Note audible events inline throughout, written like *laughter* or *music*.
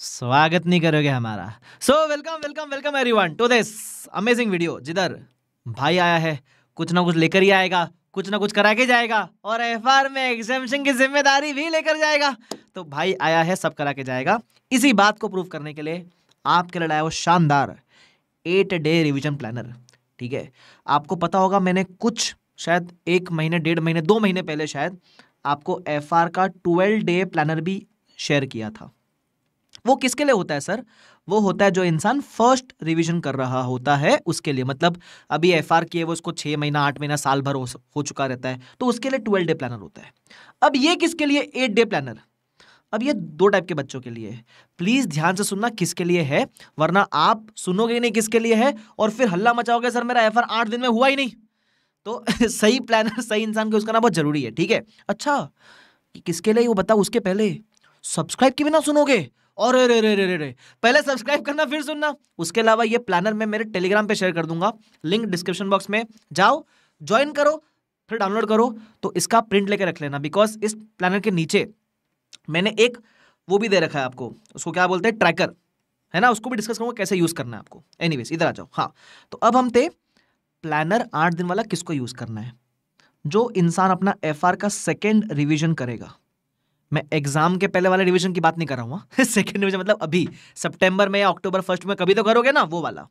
स्वागत नहीं करोगे हमारा so welcome welcome welcome everyone to this amazing video जिधर भाई आया है कुछ ना कुछ लेकर ही आएगा कुछ ना कुछ करा के जाएगा और एफ में एग्जामेशन की जिम्मेदारी भी लेकर जाएगा तो भाई आया है सब करा के जाएगा इसी बात को प्रूव करने के लिए आपके लड़ाए वो शानदार एट डे रिविजन प्लानर ठीक है आपको पता होगा मैंने कुछ शायद एक महीने डेढ़ महीने दो महीने पहले शायद आपको एफ का ट्वेल्व डे प्लानर भी शेयर किया था वो किसके लिए होता है सर वो होता है जो इंसान फर्स्ट रिवीजन कर रहा होता है उसके लिए मतलब अभी एफ आर किए वो उसको छः महीना आठ महीना साल भर हो, हो चुका रहता है तो उसके लिए ट्वेल्व डे प्लानर होता है अब ये किसके लिए एट डे प्लानर अब ये दो टाइप के बच्चों के लिए है प्लीज़ ध्यान से सुनना किसके लिए है वरना आप सुनोगे नहीं किसके लिए है और फिर हल्ला मचाओगे सर मेरा एफ आर आठ दिन में हुआ ही नहीं तो *laughs* सही प्लानर सही इंसान को उसका ना बहुत ज़रूरी है ठीक है अच्छा कि किसके लिए वो बताओ उसके पहले सब्सक्राइब के बिना सुनोगे और रे रे रे रे। पहले सब्सक्राइब करना फिर सुनना उसके अलावा ये प्लानर मैं मेरे टेलीग्राम पे शेयर कर दूंगा लिंक डिस्क्रिप्शन बॉक्स में जाओ ज्वाइन करो फिर डाउनलोड करो तो इसका प्रिंट लेके रख लेना बिकॉज इस प्लानर के नीचे मैंने एक वो भी दे रखा है आपको उसको क्या बोलते हैं ट्रैकर है ना उसको भी डिस्कस करूंगा कैसे यूज़ करना है आपको एनी इधर आ जाओ हाँ तो अब हम थे प्लानर आठ दिन वाला किसको यूज़ करना है जो इंसान अपना एफ का सेकेंड रिविजन करेगा मैं एग्जाम के पहले वाले रिवीजन की बात नहीं कर रहा हूँ सेकेंड हाँ। रिवीजन *laughs* मतलब अभी सितंबर में या अक्टूबर फर्स्ट में कभी तो करोगे ना वो वाला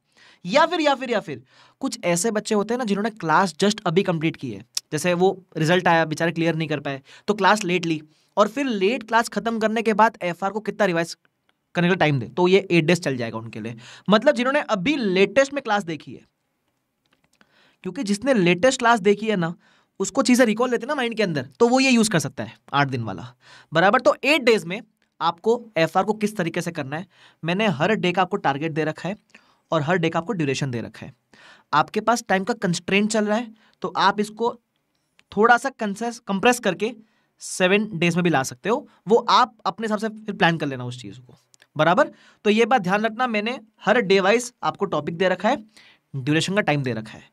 या फिर या फिर या फिर कुछ ऐसे बच्चे होते हैं ना जिन्होंने क्लास जस्ट अभी कंप्लीट की है जैसे वो रिजल्ट आया बेचारे क्लियर नहीं कर पाए तो क्लास लेट ली और फिर लेट क्लास खत्म करने के बाद एफ को कितना रिवाइज करने का टाइम दे तो ये एट डेज चल जाएगा उनके लिए मतलब जिन्होंने अभी लेटेस्ट में क्लास देखी है क्योंकि जिसने लेटेस्ट क्लास देखी है ना उसको चीज़ें रिकॉल लेते ना माइंड के अंदर तो वो ये यूज़ कर सकता है आठ दिन वाला बराबर तो एट डेज में आपको एफ को किस तरीके से करना है मैंने हर डे का आपको टारगेट दे रखा है और हर डे का आपको ड्यूरेशन दे रखा है आपके पास टाइम का कंस्ट्रेंट चल रहा है तो आप इसको थोड़ा सा कंसेस कंप्रेस करके सेवन डेज में भी ला सकते हो वो आप अपने हिसाब से फिर प्लान कर लेना उस चीज़ को बराबर तो ये बात ध्यान रखना मैंने हर डे वाइज आपको टॉपिक दे रखा है ड्यूरेशन का टाइम दे रखा है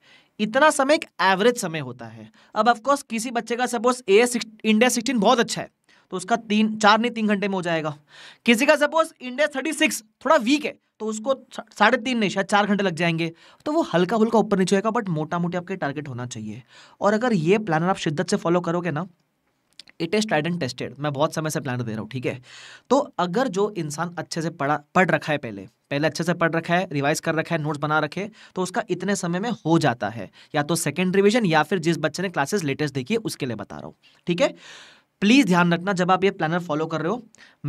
इतना समय एक एवरेज समय होता है अब ऑफकोर्स किसी बच्चे का सपोज ए इंडिया सिक्सटीन बहुत अच्छा है तो उसका तीन चार नहीं तीन घंटे में हो जाएगा किसी का सपोज इंडिया थर्टी सिक्स थोड़ा वीक है तो उसको साढ़े तीन नहीं शायद चार घंटे लग जाएंगे तो वो हल्का हल्का ऊपर नीचे होगा बट मोटा मोटी आपके टारगेट होना चाहिए और अगर ये प्लानर आप शिद्दत से फॉलो करोगे ना it is tried and tested मैं बहुत समय से प्लान दे रहा हूँ ठीक है तो अगर जो इंसान अच्छे से पढ़ा पढ़ रखा है पहले पहले अच्छे से पढ़ रखा है रिवाइज कर रखा है नोट्स बना रखे तो उसका इतने समय में हो जाता है या तो सेकेंड रिविजन या फिर जिस बच्चे ने क्लासेस लेटेस्ट देखी है उसके लिए बता रहा हूँ ठीक है प्लीज ध्यान रखना जब आप ये प्लानर फॉलो कर रहे हो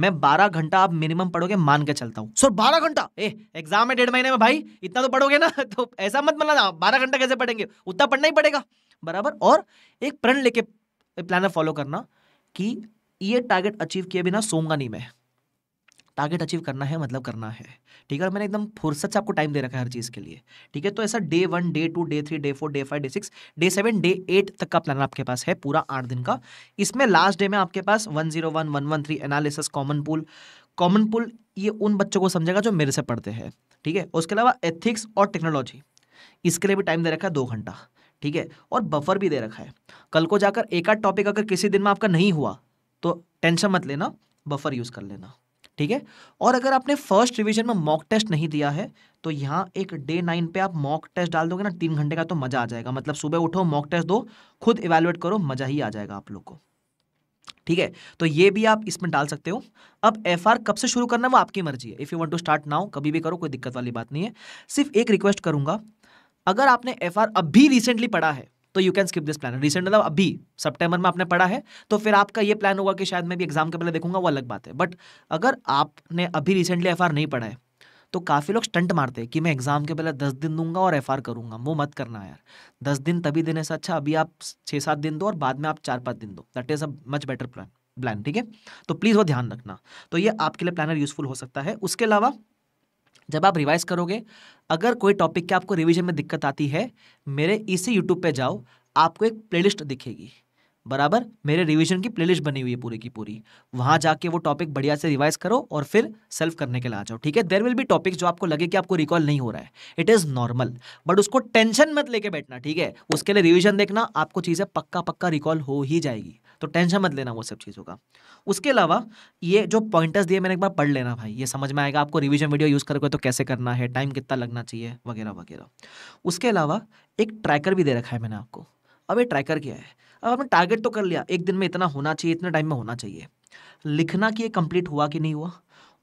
मैं 12 घंटा आप मिनिमम पढ़ोगे मान के चलता हूँ सर 12 घंटा ए एग्जाम है डेढ़ महीने में भाई इतना तो पढ़ोगे ना *laughs* तो ऐसा मत मना बारह घंटा कैसे पढ़ेंगे उतना पढ़ना ही पड़ेगा बराबर और एक प्रण लेके प्लानर फॉलो करना कि ये टारगेट अचीव किए बिना सोऊंगा नहीं मैं टारगेट अचीव करना है मतलब करना है ठीक है और मैंने एकदम फुर्सत से आपको टाइम दे रखा है हर चीज़ के लिए ठीक है तो ऐसा day one day two day three day four day five day six day seven day eight तक का प्लान आपके पास है पूरा आठ दिन का इसमें लास्ट डे में आपके पास one zero one one one three analysis common pool common pool ये उन बच्चों को समझेगा जो मेरे से पढ़ते हैं ठीक है उसके अलावा एथिक्स और टेक्नोलॉजी इसके लिए भी टाइम दे रखा है दो घंटा ठीक है और बफर भी दे रखा है कल को जाकर एक आध टॉपिक अगर किसी दिन में आपका नहीं हुआ तो टेंशन मत लेना बफर यूज़ कर लेना ठीक है और अगर आपने फर्स्ट रिवीजन में मॉक टेस्ट नहीं दिया है तो यहाँ एक डे नाइन पे आप मॉक टेस्ट डाल दोगे ना तीन घंटे का तो मज़ा आ जाएगा मतलब सुबह उठो मॉक टेस्ट दो खुद इवेलुएट करो मज़ा ही आ जाएगा आप लोग को ठीक है तो ये भी आप इसमें डाल सकते हो अब एफ कब से शुरू करना है वो आपकी मर्जी है if you want to start now कभी भी करो कोई दिक्कत वाली बात नहीं है सिर्फ एक रिक्वेस्ट करूंगा अगर आपने एफ अभी रिसेंटली पढ़ा है तो you can skip this plan recent मतलब अभी सितंबर में आपने पढ़ा है तो फिर आपका ये प्लान होगा कि शायद मैं भी एग्जाम के पहले देखूंगा वो अलग बात है बट अगर आपने अभी रिसेंटली एफ नहीं पढ़ा है तो काफ़ी लोग स्टंट मारते हैं कि मैं एग्जाम के पहले दस दिन दूंगा और एफ करूंगा वो मत करना यार दस दिन तभी देने से अच्छा अभी आप छः सात दिन दो और बाद में आप चार पाँच दिन दो that is a much better plan plan ठीक है तो प्लीज़ वो ध्यान रखना तो ये आपके लिए प्लानर यूजफुल हो सकता है उसके अलावा जब आप रिवाइज करोगे अगर कोई टॉपिक के आपको रिविजन में दिक्कत आती है मेरे इसी यूट्यूब पे जाओ आपको एक प्लेलिस्ट दिखेगी बराबर मेरे रिवीजन की प्लेलिस्ट बनी हुई है पूरी की पूरी वहाँ जाके वो टॉपिक बढ़िया से रिवाइज करो और फिर सेल्फ करने के लिए आ जाओ ठीक है देर विल भी टॉपिक जो आपको लगे कि आपको रिकॉल नहीं हो रहा है इट इज़ नॉर्मल बट उसको टेंशन मत लेके बैठना ठीक है उसके लिए रिविजन देखना आपको चीज़ें पक्का पक्का रिकॉल हो ही जाएगी तो टेंशन मत लेना वो सब चीज़ों का उसके अलावा ये जो पॉइंटर्स दिए मैंने एक बार पढ़ लेना भाई ये समझ में आएगा आपको रिविजन वीडियो यूज़ करोगे तो कैसे करना है टाइम कितना लगना चाहिए वगैरह वगैरह उसके अलावा एक ट्रैकर भी दे रखा है मैंने आपको अब ये ट्रैकर क्या है अब आपने टारगेट तो कर लिया एक दिन में इतना होना चाहिए इतने टाइम में होना चाहिए लिखना कि ये कंप्लीट हुआ कि नहीं हुआ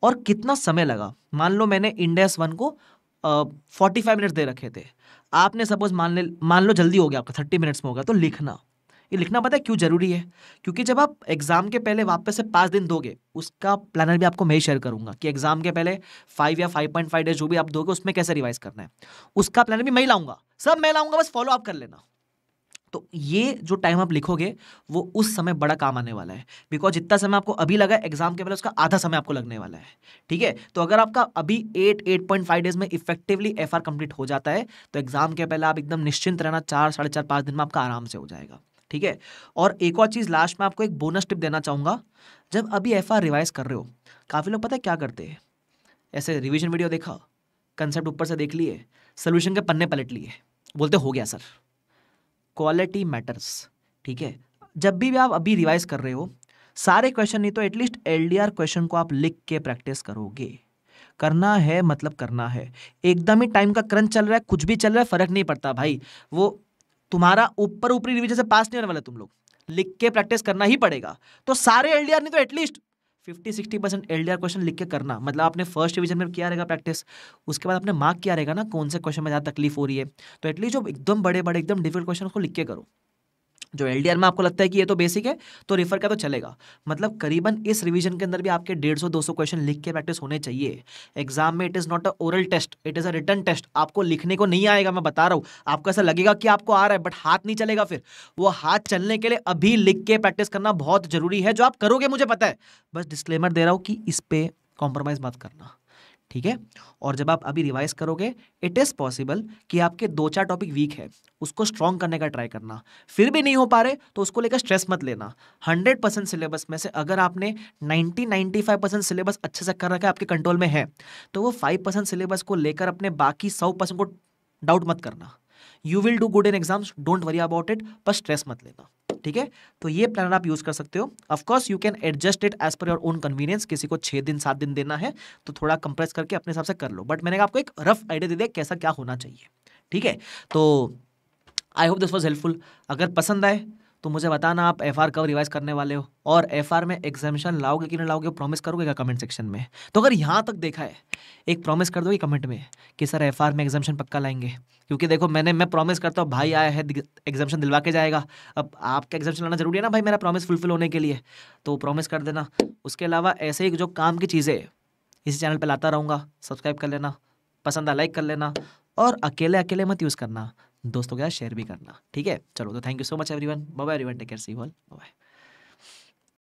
और कितना समय लगा मान लो मैंने इंडेस वन को फोर्टी फाइव मिनट्स दे रखे थे आपने सपोज मान ले मान लो जल्दी हो गया आपका थर्टी मिनट्स में होगा तो लिखना ये लिखना पता है क्यों जरूरी है क्योंकि जब आप एग्जाम के पहले वापस से पाँच दिन दोगे उसका प्लानर भी आपको मैं ही शेयर करूंगा कि एग्जाम के पहले फाइव या फाइव पॉइंट फाइव डेज जो भी आप दोगे उसमें कैसे रिवाइज करना है उसका प्लानर भी मैं लाऊंगा सब मैं लाऊंगा बस फॉलो अप कर लेना तो ये जो टाइम आप लिखोगे वो उस समय बड़ा काम आने वाला है बिकॉज जितना समय आपको अभी लगा एग्जाम के पहले उसका आधा समय आपको लगने वाला है ठीक है तो अगर आपका अभी eight eight point five days में इफेक्टिवली एफ आर कंप्लीट हो जाता है तो एग्जाम के पहले आप एकदम निश्चिंत रहना चार साढ़े चार पाँच दिन में आपका आराम से हो जाएगा ठीक है और एक और चीज़ लास्ट में आपको एक बोनस टिप देना चाहूंगा जब अभी एफ रिवाइज कर रहे हो काफ़ी लोग पता है क्या करते हैं ऐसे रिविजन वीडियो देखा कंसेप्ट ऊपर से देख लिए सोल्यूशन के पन्ने पलट लिए बोलते हो गया सर क्वालिटी मैटर्स ठीक है जब भी आप अभी रिवाइज कर रहे हो सारे क्वेश्चन नहीं तो एटलीस्ट एलडीआर क्वेश्चन को आप लिख के प्रैक्टिस करोगे करना है मतलब करना है एकदम ही टाइम का करंट चल रहा है कुछ भी चल रहा है फर्क नहीं पड़ता भाई वो तुम्हारा ऊपर ऊपरी रिविजन से पास नहीं होने वाला तुम लोग लिख के प्रैक्टिस करना ही पड़ेगा तो सारे एल डी आर नहीं तो at least fifty sixty percent L question लिख के करना मतलब आपने फर्स्ट डिविजन में किया रहेगा प्रैक्टिस उसके बाद आपने मार्क किया रहेगा ना कौन से क्वेश्चन में ज़्यादा तकलीफ हो रही है तो एटलीस्ट जो एकदम बड़े बड़े एकदम डिफिकल्ट क्वेश्चन उसको लिख के करो जो एल में आपको लगता है कि ये तो बेसिक है तो रेफर का तो चलेगा मतलब करीबन इस रिवीजन के अंदर भी आपके डेढ़ सौ दो सौ क्वेश्चन लिख के प्रैक्टिस होने चाहिए एग्जाम में it is not a oral test it is a written test आपको लिखने को नहीं आएगा मैं बता रहा हूँ आपको ऐसा लगेगा कि आपको आ रहा है बट हाथ नहीं चलेगा फिर वो हाथ चलने के लिए अभी लिख के प्रैक्टिस करना बहुत जरूरी है जो आप करोगे मुझे पता है बस डिस्क्लेमर दे रहा हूँ कि इस पर कॉम्प्रोमाइज़ मत करना ठीक है और जब आप अभी रिवाइज करोगे इट इज़ पॉसिबल कि आपके दो चार टॉपिक वीक है उसको स्ट्रॉन्ग करने का ट्राई करना फिर भी नहीं हो पा रहे तो उसको लेकर स्ट्रेस मत लेना हंड्रेड परसेंट सिलेबस में से अगर आपने ninety ninety five percent syllabus अच्छे से कर रखा है आपके कंट्रोल में है तो वो फाइव परसेंट सिलेबस को लेकर अपने बाकी सौ परसेंट को डाउट मत करना you will do good in exams don't worry about it पर स्ट्रेस मत लेना ठीक है तो ये प्लानर आप यूज़ कर सकते हो of course you can adjust it as per your own convenience किसी को छह दिन सात दिन देना है तो थोड़ा कंप्रेस करके अपने हिसाब से कर लो बट मैंने आपको एक रफ आइडिया दे दिया कैसा क्या होना चाहिए ठीक है तो I hope this was helpful अगर पसंद आए तो मुझे बताना आप एफ आर कब रिवाइज करने वाले हो और एफ आर में एग्जामिशन लाओगे कि नहीं लाओगे प्रॉमिस करोगे क्या कमेंट सेक्शन में तो अगर यहाँ तक देखा है एक प्रॉमिस कर दोगे कमेंट में कि सर एफ आर में एग्जामिशन पक्का लाएंगे क्योंकि देखो मैंने मैं प्रॉमिस करता हूँ भाई आया है एग्जामेशन दिलवा के जाएगा अब आपका एग्जामेशन लाना जरूरी है ना भाई मेरा प्रॉमिस फुलफिल होने के लिए तो प्रॉमिस कर देना उसके अलावा ऐसे ही जो काम की चीज़ें इसी चैनल पर लाता रहूँगा सब्सक्राइब कर लेना पसंद आ लाइक कर लेना और अकेले अकेले मत यूज़ करना दोस्तों के साथ शेयर भी करना ठीक है चलो तो thank you so much everyone bye everyone take care see one bye